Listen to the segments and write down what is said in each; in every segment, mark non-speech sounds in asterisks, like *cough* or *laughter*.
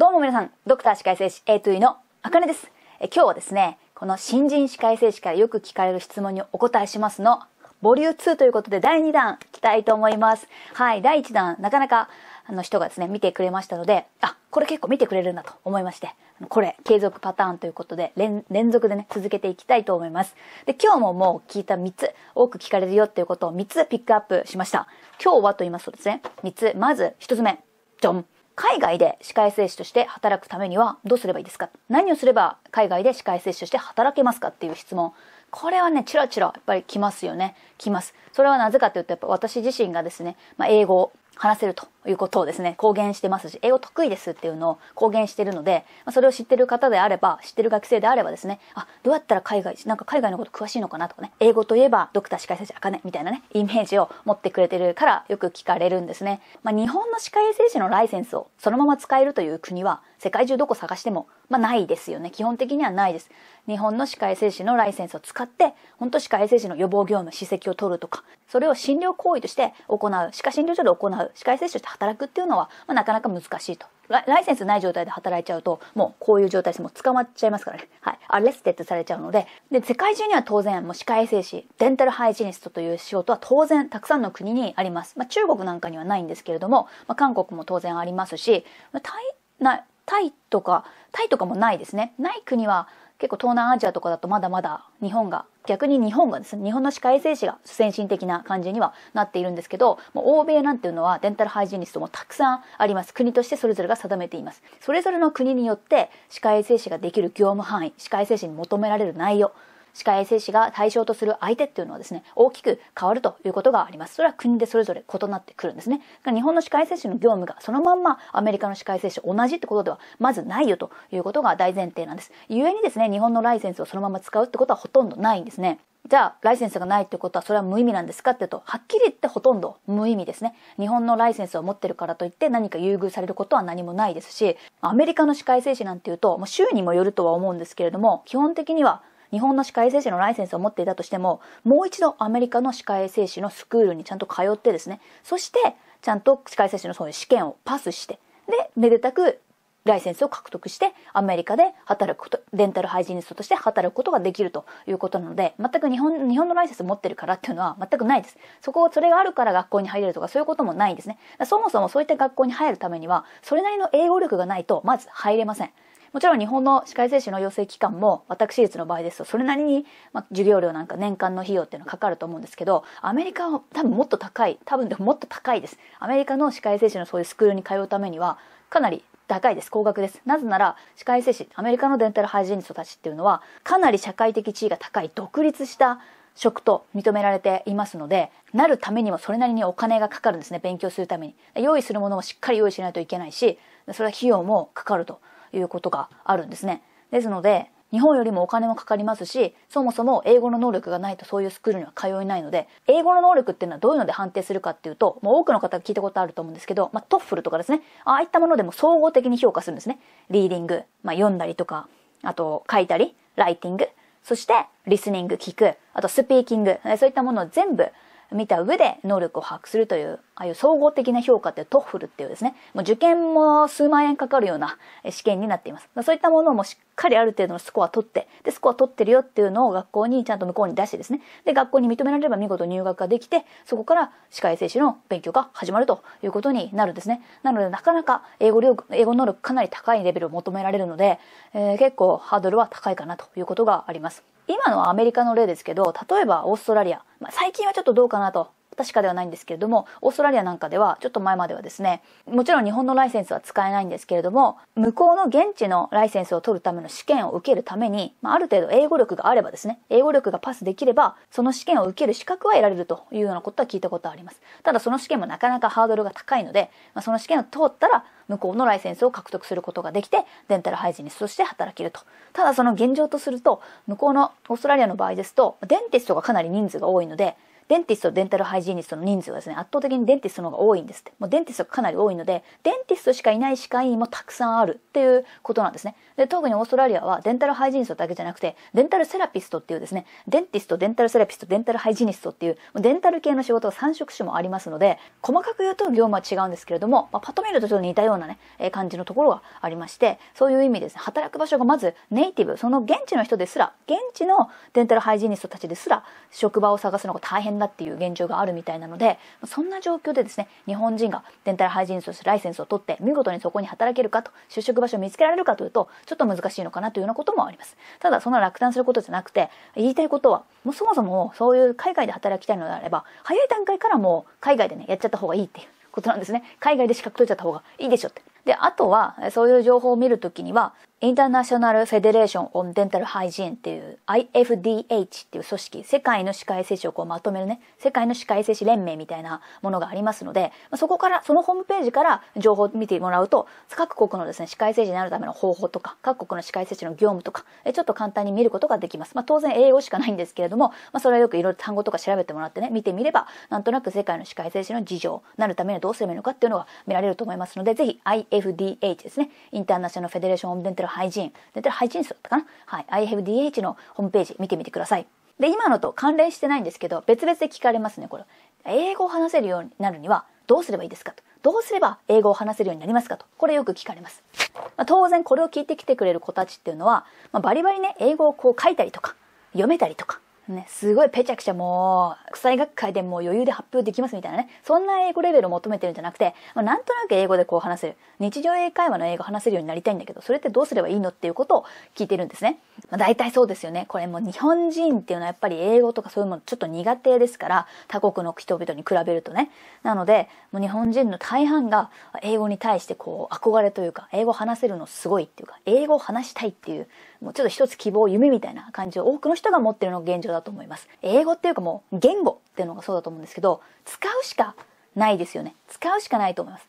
どうも皆さん、ドクター歯科衛生士 A2 のあかねです。え今日はですね、この新人歯科衛生士からよく聞かれる質問にお答えしますの、ボリュー2ということで第2弾いきたいと思います。はい、第1弾、なかなかあの人がですね、見てくれましたので、あ、これ結構見てくれるんだと思いまして、これ継続パターンということで連、連続でね、続けていきたいと思います。で、今日ももう聞いた3つ、多く聞かれるよっていうことを3つピックアップしました。今日はと言いますとですね、3つ、まず1つ目、ョン海外で歯科衛生士として働くためにはどうすればいいですか何をすれば海外で歯科衛生士として働けますかっていう質問これはね、チラチラやっぱり来ますよね。来ます。それはなぜかというと、やっぱ私自身がですね、まあ、英語話せるということをですね、公言してますし、英語得意ですっていうのを公言してるので、それを知ってる方であれば、知ってる学生であればですね、あ、どうやったら海外、なんか海外のこと詳しいのかなとかね、英語といえばドクター歯科医生あかねみたいなね、イメージを持ってくれてるからよく聞かれるんですね。まあ、日本の歯科衛生士のライセンスをそのまま使えるという国は世界中どこ探しても、まあ、ないですよね。基本的にはないです。日本の歯科衛生士のライセンスを使って、本当歯科衛生士の予防業務、歯石を取るとか、それを診療行為として行う、歯科診療所で行う、歯科衛生士として働くっていうのは、まあ、なかなか難しいと。ライセンスない状態で働いちゃうと、もうこういう状態でもう捕まっちゃいますからね。はい。アレステッドされちゃうので。で、世界中には当然、もう歯科衛生士、デンタルハイジニストという仕事は当然、たくさんの国にあります。まあ、中国なんかにはないんですけれども、まあ、韓国も当然ありますし、まあ、タイ、な、タイとかタイとかもないですねない国は結構東南アジアとかだとまだまだ日本が逆に日本がですね日本の歯科衛生士が先進的な感じにはなっているんですけどもう欧米なんていうのはデンタルハイジニストもたくさんあります国としてそれぞれが定めていますそれぞれの国によって歯科衛生士ができる業務範囲歯科衛生士に求められる内容歯科衛生士が対象とする相手っていうのはですね、大きく変わるということがあります。それは国でそれぞれ異なってくるんですね。日本の歯科衛生士の業務がそのまんまアメリカの歯科衛生士同じってことではまずないよということが大前提なんです。故にですね、日本のライセンスをそのまま使うってことはほとんどないんですね。じゃあ、ライセンスがないってことは、それは無意味なんですかって言うと、はっきり言ってほとんど無意味ですね。日本のライセンスを持ってるからといって何か優遇されることは何もないですし、アメリカの歯科衛生士なんていうと、もう州にもよるとは思うんですけれども、基本的には日本の歯科衛生士のライセンスを持っていたとしても、もう一度アメリカの歯科衛生士のスクールにちゃんと通ってですね、そして、ちゃんと歯科衛生士のそういう試験をパスして、で、めでたくライセンスを獲得してアメリカで働くことデンタルハイジニストとして働くことができるということなので全く日本日本のライセンスを持ってるからっていうのは全くないですそこそれがあるから学校に入れるとかそういうこともないんですねそもそもそういった学校に入るためにはそれなりの英語力がないとまず入れませんもちろん日本の歯科衛生士の養成機関も私立の場合ですとそれなりに、まあ、授業料なんか年間の費用っていうのはかかると思うんですけどアメリカは多分もっと高い多分でももっと高いですアメリカの歯科衛生士のそういうスクールに通うためにはかなり高いです高額ですなぜなら歯科衛生士アメリカのデンタルハイジンニストたちっていうのはかなり社会的地位が高い独立した職と認められていますのでなるためにもそれなりにお金がかかるんですね勉強するために用意するものもしっかり用意しないといけないしそれは費用もかかるということがあるんですね。ですので、日本よりもお金もかかりますし、そもそも英語の能力がないとそういうスクールには通えないので、英語の能力っていうのはどういうので判定するかっていうと、もう多くの方が聞いたことあると思うんですけど、まあ、トッフルとかですね、ああいったものでも総合的に評価するんですね。リーディング、まあ、読んだりとか、あと書いたり、ライティング、そしてリスニング、聞く、あとスピーキング、そういったものを全部見た上で能力を把握するという、ああいう総合的な評価ってトッフルっていうですね、もう受験も数万円かかるような試験になっています。そういったものもしっかりある程度のスコア取って、で、スコア取ってるよっていうのを学校にちゃんと向こうに出してですね、で、学校に認められれば見事入学ができて、そこから歯科衛生士の勉強が始まるということになるんですね。なので、なかなか英語力、英語能力かなり高いレベルを求められるので、えー、結構ハードルは高いかなということがあります。今のアメリカの例ですけど、例えばオーストラリア、まあ、最近はちょっとどうかなと確かではないんですけれども、オーストラリアなんかでは、ちょっと前まではですね、もちろん日本のライセンスは使えないんですけれども、向こうの現地のライセンスを取るための試験を受けるために、まあ、ある程度英語力があればですね、英語力がパスできれば、その試験を受ける資格は得られるというようなことは聞いたことはあります。ただその試験もなかなかハードルが高いので、まあ、その試験を通ったら、向こうのライセンスを獲得することができて、デンタルハイジニスとして働けると。ただその現状とすると、向こうのオーストラリアの場合ですと、デンティストがかなり人数が多いので、デンティスト、デンタルハイジーニストの人数はですね、圧倒的にデンティストの方が多いんですって。もうデンティストがかなり多いので、デンティストしかいない歯科医院もたくさんあるっていうことなんですね。で、特にオーストラリアはデンタルハイジーニストだけじゃなくて、デンタルセラピストっていうですね、デンティスト、デンタルセラピスト、デンタルハイジーニストっていう、デンタル系の仕事が3職種もありますので、細かく言うと業務は違うんですけれども、まあ、パッと見るとちょっと似たようなね、え感じのところがありまして、そういう意味ですね、働く場所がまずネイティブ、その現地の人ですら、現地のデンタルハイジーニストたちですら、職場を探すのが大変だっていう現状があるみたいなのでそんな状況でですね日本人がデンタルハイジニストとしてライセンスを取って見事にそこに働けるかと就職場所を見つけられるかというとちょっと難しいのかなというようなこともありますただそんな落胆することじゃなくて言いたいことはもうそもそもそういう海外で働きたいのであれば早い段階からもう海外でねやっちゃった方がいいっていうことなんですね海外で資格取っちゃった方がいいでしょってであとはそういう情報を見るときにはインターナショナル・フェデレーション・オン・デンタル・ハイジーンっていう IFDH っていう組織、世界の歯科衛生士をこうまとめるね、世界の歯科衛生士連盟みたいなものがありますので、そこから、そのホームページから情報を見てもらうと、各国のですね、歯科衛生士になるための方法とか、各国の歯科衛生士の業務とか、ちょっと簡単に見ることができます。まあ当然英語しかないんですけれども、まあそれはよくいろいろ単語とか調べてもらってね、見てみれば、なんとなく世界の歯科衛生士の事情、なるためにはどうすればいいのかっていうのが見られると思いますので、ぜひ IFDH ですね、インターナショナル・フェデレーション・オン・デンタル hygiene、d e n だったかなはい。IFDH のホームページ見てみてください。で、今のと関連してないんですけど、別々で聞かれますね、これ。英語を話せるようになるには、どうすればいいですかと。どうすれば英語を話せるようになりますかと。これよく聞かれます。まあ、当然これを聞いてきてくれる子たちっていうのは、まあ、バリバリね、英語をこう書いたりとか、読めたりとか、ね、すごいペチャクチャもう、国際学会でも余裕で発表できますみたいなね、そんな英語レベルを求めてるんじゃなくて、まあ、なんとなく英語でこう話せる。日常英会話の英語話せるようになりたいんだけど、それってどうすればいいのっていうことを聞いてるんですね。まあ、大体そうですよね。これも日本人っていうのはやっぱり英語とかそういうものちょっと苦手ですから、他国の人々に比べるとね。なので、もう日本人の大半が英語に対してこう憧れというか、英語話せるのすごいっていうか、英語を話したいっていうもうちょっと一つ希望、夢みたいな感じを多くの人が持ってるのが現状だと思います。英語っていうかもう言語っていうのがそうだと思うんですけど、使うしかないですよね。使うしかないと思います。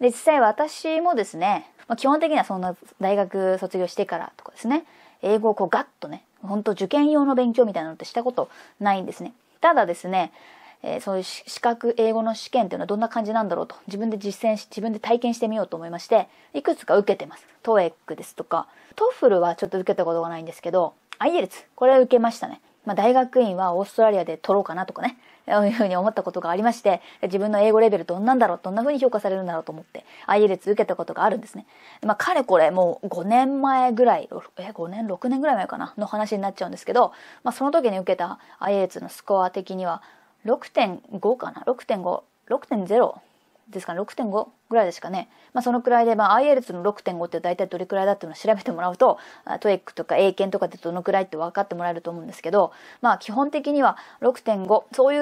で、実際私もですね、まあ、基本的にはそんな大学卒業してからとかですね、英語をこうガッとね、ほんと受験用の勉強みたいなのってしたことないんですね。ただですね、えー、そういう資格英語の試験っていうのはどんな感じなんだろうと自分で実践し自分で体験してみようと思いましていくつか受けてます TOEIC ですとか TOEFL はちょっと受けたことがないんですけど IELTS これ受けましたね、まあ、大学院はオーストラリアで取ろうかなとかねそういうふうに思ったことがありまして自分の英語レベルどんなんだろうどんなふうに評価されるんだろうと思って IELTS 受けたことがあるんですね、まあ、かれこれもう5年前ぐらいえ5年6年ぐらい前かなの話になっちゃうんですけど、まあ、その時に受けた IELTS のスコア的には6.5かな6.5。6.0ですかね6.5ぐらいですかね、まあ、そのくらいで、まあ、IELTS の6.5って大体どれくらいだっていうのを調べてもらうと TOEIC とか英検とかってどのくらいって分かってもらえると思うんですけど、まあ、基本的には6.5そう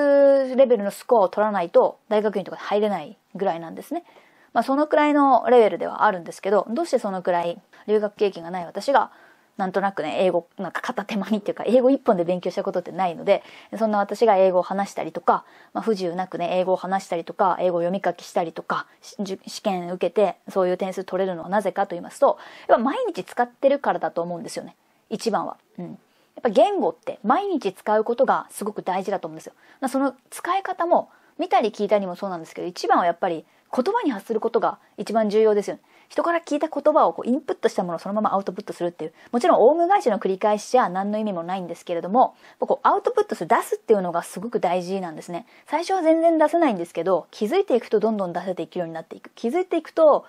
いうレベルのスコアを取らないと大学院とか入れないぐらいなんですね。まあ、そのくらいのレベルではあるんですけどどうしてそのくらい留学経験がない私がなんとなくね、英語、なんか片手間にっていうか、英語一本で勉強したことってないので、そんな私が英語を話したりとか、まあ、不自由なくね、英語を話したりとか、英語を読み書きしたりとか、試験受けて、そういう点数取れるのはなぜかと言いますと、やっぱ毎日使ってるからだと思うんですよね。一番は。うん。やっぱ言語って毎日使うことがすごく大事だと思うんですよ。その使い方も見たり聞いたりもそうなんですけど、一番はやっぱり言葉に発することが一番重要ですよね。人から聞いた言葉をこうインプットしたものをそのままアウトプットするっていう、もちろんオウム返しの繰り返しじゃ何の意味もないんですけれども、こうアウトプットする、出すっていうのがすごく大事なんですね。最初は全然出せないんですけど、気づいていくとどんどん出せていくようになっていく。気づいていくと、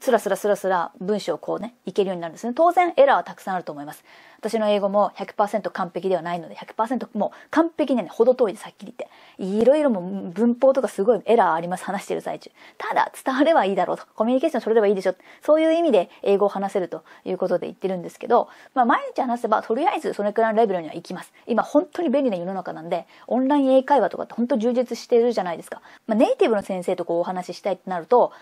スラスラスラスラ文章をこうね、いけるようになるんですね。当然エラーはたくさんあると思います。私の英語も100%完璧ではないので、100%もう完璧にはね、程遠いです、はっきり言って。いろいろも文法とかすごいエラーあります、話してる最中。ただ、伝わればいいだろうと。コミュニケーション取れればいいでしょ。そういう意味で英語を話せるということで言ってるんですけど、まあ毎日話せば、とりあえずそれくらいのレベルには行きます。今本当に便利な世の中なんで、オンライン英会話とかって本当充実してるじゃないですか。まあネイティブの先生とこうお話ししたいってなると、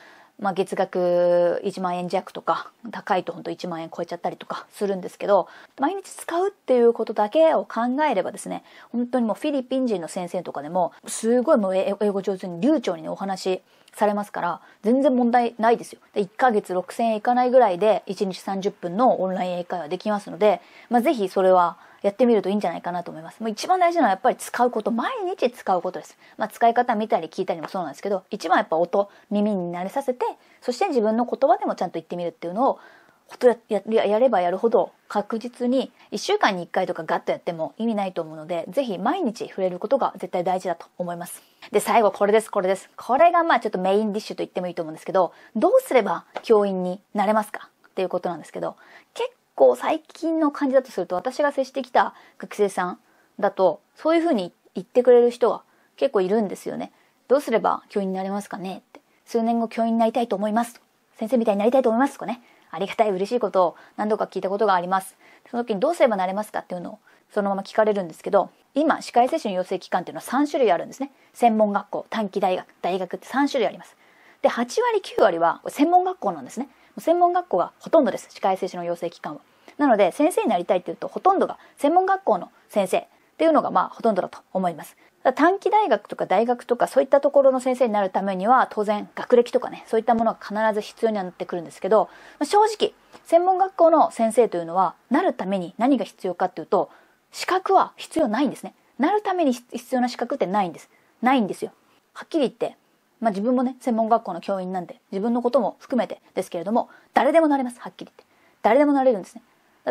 まあ、月額1万円弱とか高いと本当1万円超えちゃったりとかするんですけど毎日使うっていうことだけを考えればですね本当にもうフィリピン人の先生とかでもすごいもう英語上手に流暢にねお話しされますから全然問題ないですよで1ヶ月6000円いかないぐらいで1日30分のオンライン英会話できますので、まあ、ぜひそれはやってみるといいんじゃないかなと思います。もう一番大事なのはやっぱり使うこと、毎日使うことです。まあ、使い方見たり聞いたりもそうなんですけど、一番やっぱ音、耳に慣れさせて、そして自分の言葉でもちゃんと言ってみるっていうのを、ことやややればやるほど確実に1週間に1回とかガッとやっても意味ないと思うので、ぜひ毎日触れることが絶対大事だと思います。で、最後これです、これです。これがまあちょっとメインディッシュと言ってもいいと思うんですけど、どうすれば教員になれますかっていうことなんですけど、結構最近の感じだとすると私が接してきた学生さんだとそういうふうに言ってくれる人が結構いるんですよね。どうすれば教員になれますかねって。数年後教員になりたいと思います。先生みたいになりたいと思いますとかね。ありがたい嬉しいことを何度か聞いたことがあります。その時にどうすればなれますかっていうのをそのまま聞かれるんですけど、今、歯科衛生士の養成機関っていうのは3種類あるんですね。専門学校、短期大学、大学って3種類あります。で、8割、9割は専門学校なんですね。専門学校がほとんどです。歯科衛生士の養成機関は。なので、先生になりたいっていうと、ほとんどが専門学校の先生っていうのが、まあ、ほとんどだと思います。短期大学とか大学とかそういったところの先生になるためには当然学歴とかねそういったものが必ず必要にはなってくるんですけど正直専門学校の先生というのはなるために何が必要かっていうと資格は必要ないんですねなるために必要な資格ってないんですないんですよはっきり言ってまあ、自分もね、専門学校の教員なんで、自分のことも含めてですけれども、誰でもなれます、はっきり言って。誰でもなれるんですね。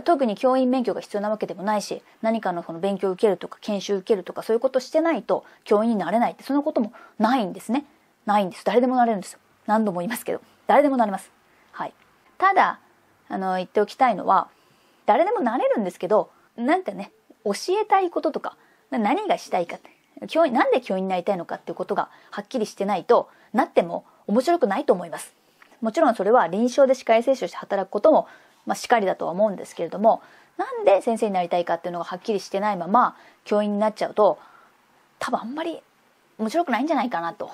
特に教員免許が必要なわけでもないし、何かのその勉強を受けるとか、研修を受けるとか、そういうことしてないと教員になれないって、そんなこともないんですね。ないんです。誰でもなれるんですよ。何度も言いますけど、誰でもなれます。はい。ただ、あの、言っておきたいのは、誰でもなれるんですけど、なんかね、教えたいこととか、何がしたいかって、教員、なんで教員になりたいのかっていうことがはっきりしてないと、なっても面白くないと思います。もちろんそれは臨床で歯科衛生士として働くことも、まあ、しかりだとは思うんですけれども、なんで先生になりたいかっていうのがはっきりしてないまま、教員になっちゃうと、多分あんまり面白くないんじゃないかなと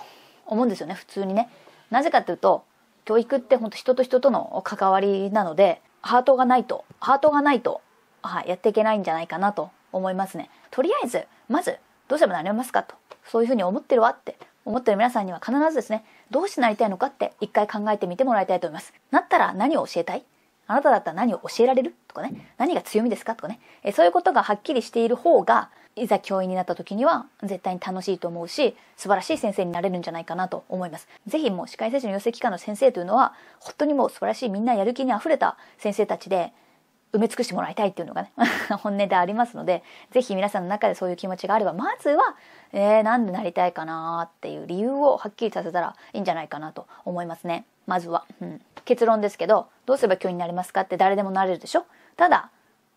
思うんですよね、普通にね。なぜかというと、教育って本当人と人との関わりなので、ハートがないと、ハートがないと、はい、やっていけないんじゃないかなと思いますね。とりあえず、まずどうすればなれますかとそういうふうに思ってるわって思ってる皆さんには必ずですねどうしてなりたいのかって一回考えてみてもらいたいと思いますなったら何を教えたいあなただったら何を教えられるとかね何が強みですかとかねえそういうことがはっきりしている方がいざ教員になった時には絶対に楽しいと思うし素晴らしい先生になれるんじゃないかなと思います是非もう歯科医師の養成機関の先生というのは本当にもう素晴らしいみんなやる気にあふれた先生たちで埋め尽くしてもらいたいっていうのがね *laughs* 本音でありますので是非皆さんの中でそういう気持ちがあればまずは、えー、なんでなりたいかなっていう理由をはっきりさせたらいいんじゃないかなと思いますねまずは、うん、結論ですけどどうすれば教員になりますかって誰でもなれるでしょただ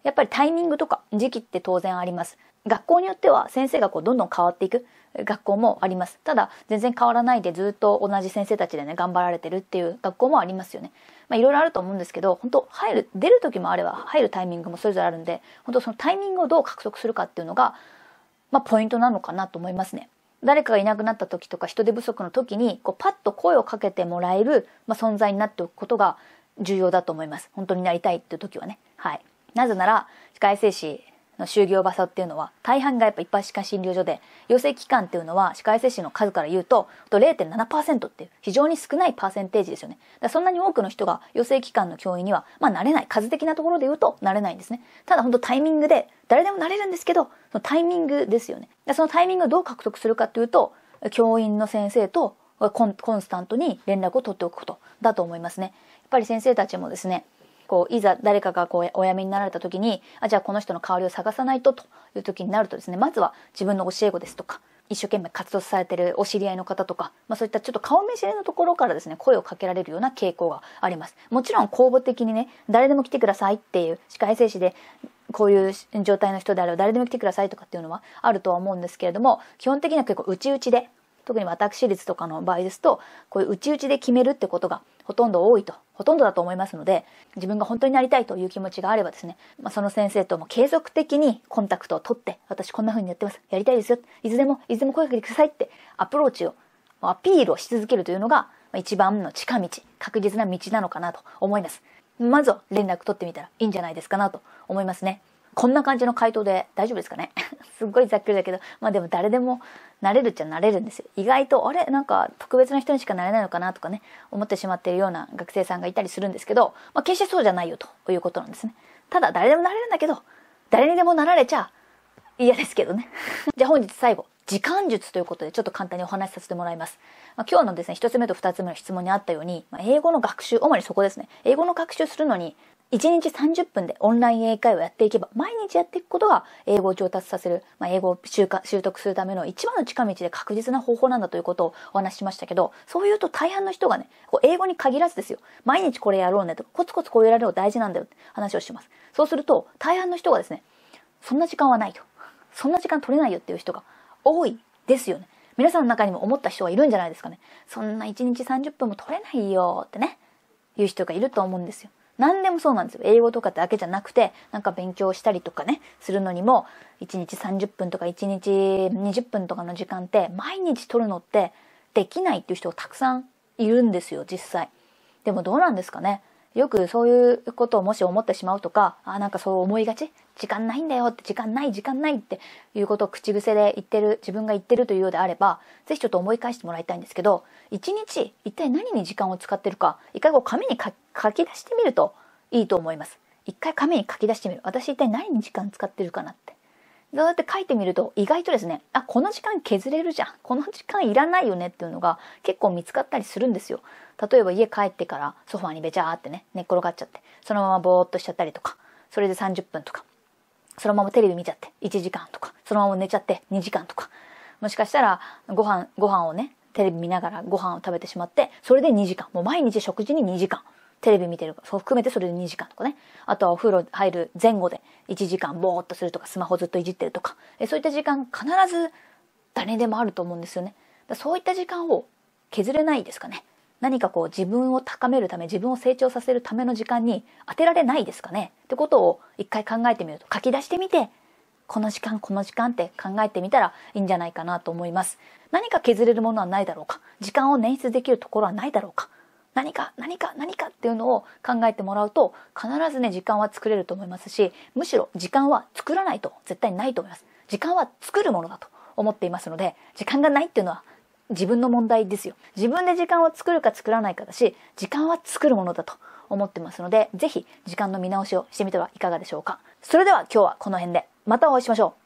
やっぱりタイミングとか時期って当然あります学校によっては先生がこうどんどん変わっていく学校もあります。ただ、全然変わらないでずっと同じ先生たちでね、頑張られてるっていう学校もありますよね。まあ、いろいろあると思うんですけど、本当入る、出る時もあれば、入るタイミングもそれぞれあるんで、本当そのタイミングをどう獲得するかっていうのが、まあ、ポイントなのかなと思いますね。誰かがいなくなった時とか人手不足の時にこうパッと声をかけてもらえる、まあ、存在になっておくことが重要だと思います。本当になりたいっていう時はね。はい。なぜなら、歯科衛生士の就業場所っていうのは大半がやっぱ一般歯科診療所で養成期間っていうのは歯科衛生士の数から言うとと0.7%っていう非常に少ないパーセンテージですよねだそんなに多くの人が養成期間の教員にはまあなれない数的なところで言うとなれないんですねただ本当タイミングで誰でもなれるんですけどそのタイミングですよねそのタイミングをどう獲得するかというと教員の先生とコンスタントに連絡を取っておくことだと思いますねやっぱり先生たちもですねこういざ誰かがこうお辞めになられた時にあじゃあこの人の代わりを探さないとという時になるとですねまずは自分の教え子ですとか一生懸命活動されてるお知り合いの方とか、まあ、そういったちょっと顔見知りのところからですね声をかけられるような傾向がありますもちろん公募的にね誰でも来てくださいっていう歯科衛生士でこういう状態の人であれば誰でも来てくださいとかっていうのはあるとは思うんですけれども基本的には結構内々で特に私立とかの場合ですとこういう内々で決めるってことがほとんど多いとほとんどだと思いますので、自分が本当になりたいという気持ちがあればですね、まあ、その先生とも継続的にコンタクトを取って、私こんな風にやってます。やりたいですよ。いつでも、いつでも声かけてくださいってアプローチを、アピールをし続けるというのが、一番の近道、確実な道なのかなと思います。まずは連絡取ってみたらいいんじゃないですかなと思いますね。こんな感じの回答で大丈夫ですかね *laughs* すっごいざっくりだけど、まあでも誰でもなれるっちゃなれるんですよ。意外と、あれなんか特別な人にしかなれないのかなとかね、思ってしまっているような学生さんがいたりするんですけど、まあ決してそうじゃないよということなんですね。ただ誰でもなれるんだけど、誰にでもなられちゃ嫌ですけどね。*laughs* じゃあ本日最後、時間術ということでちょっと簡単にお話しさせてもらいます。まあ、今日のですね、1つ目と2つ目の質問にあったように、まあ、英語の学習、主にそこですね。英語の学習するのに、1日30分でオンライン英会話やっていけば、毎日やっていくことが英語を上達させる、まあ、英語を習得するための一番の近道で確実な方法なんだということをお話ししましたけど、そういうと大半の人がね、こう英語に限らずですよ、毎日これやろうねとか、コツコツこうやるの大事なんだよって話をします。そうすると、大半の人がですね、そんな時間はないと。そんな時間取れないよっていう人が多いですよね。皆さんの中にも思った人がいるんじゃないですかね。そんな1日30分も取れないよってね、いう人がいると思うんですよ。何でもそうなんですよ。英語とかだけじゃなくて、なんか勉強したりとかね、するのにも、1日30分とか1日20分とかの時間って、毎日取るのってできないっていう人がたくさんいるんですよ、実際。でもどうなんですかね。よくそういうことをもし思ってしまうとか、あなんかそう思いがち時間ないんだよって、時間ない、時間ないっていうことを口癖で言ってる、自分が言ってるというようであれば、ぜひちょっと思い返してもらいたいんですけど、一日一体何に時間を使ってるか、一回こう紙に書き出してみるといいと思います。一回紙に書き出してみる。私一体何に時間使ってるかなって。そうやって書いてみると意外とですね、あ、この時間削れるじゃん。この時間いらないよねっていうのが結構見つかったりするんですよ。例えば家帰ってからソファーにべちゃーってね、寝っ転がっちゃって、そのままぼーっとしちゃったりとか、それで30分とか、そのままテレビ見ちゃって1時間とか、そのまま寝ちゃって2時間とか、もしかしたらご飯、ご飯をね、テレビ見ながらご飯を食べてしまって、それで2時間。もう毎日食事に2時間。テレビ見てるか、そう含めてそれで2時間とかね。あとはお風呂入る前後で1時間ぼーっとするとか、スマホずっといじってるとか、えそういった時間必ず誰でもあると思うんですよね。だそういった時間を削れないですかね。何かこう自分を高めるため自分を成長させるための時間に当てられないですかねってことを一回考えてみると書き出してみてこの時間この時間って考えてみたらいいんじゃないかなと思います何か削れるものはないだろうか時間を捻出できるところはないだろうか何か何か何かっていうのを考えてもらうと必ずね時間は作れると思いますしむしろ時間は作らないと絶対ないと思います時間は作るものだと思っていますので時間がないっていうのは自分の問題ですよ自分で時間を作るか作らないかだし時間は作るものだと思ってますので是非時間の見直しをしてみてはいかがでしょうかそれでは今日はこの辺でまたお会いしましょう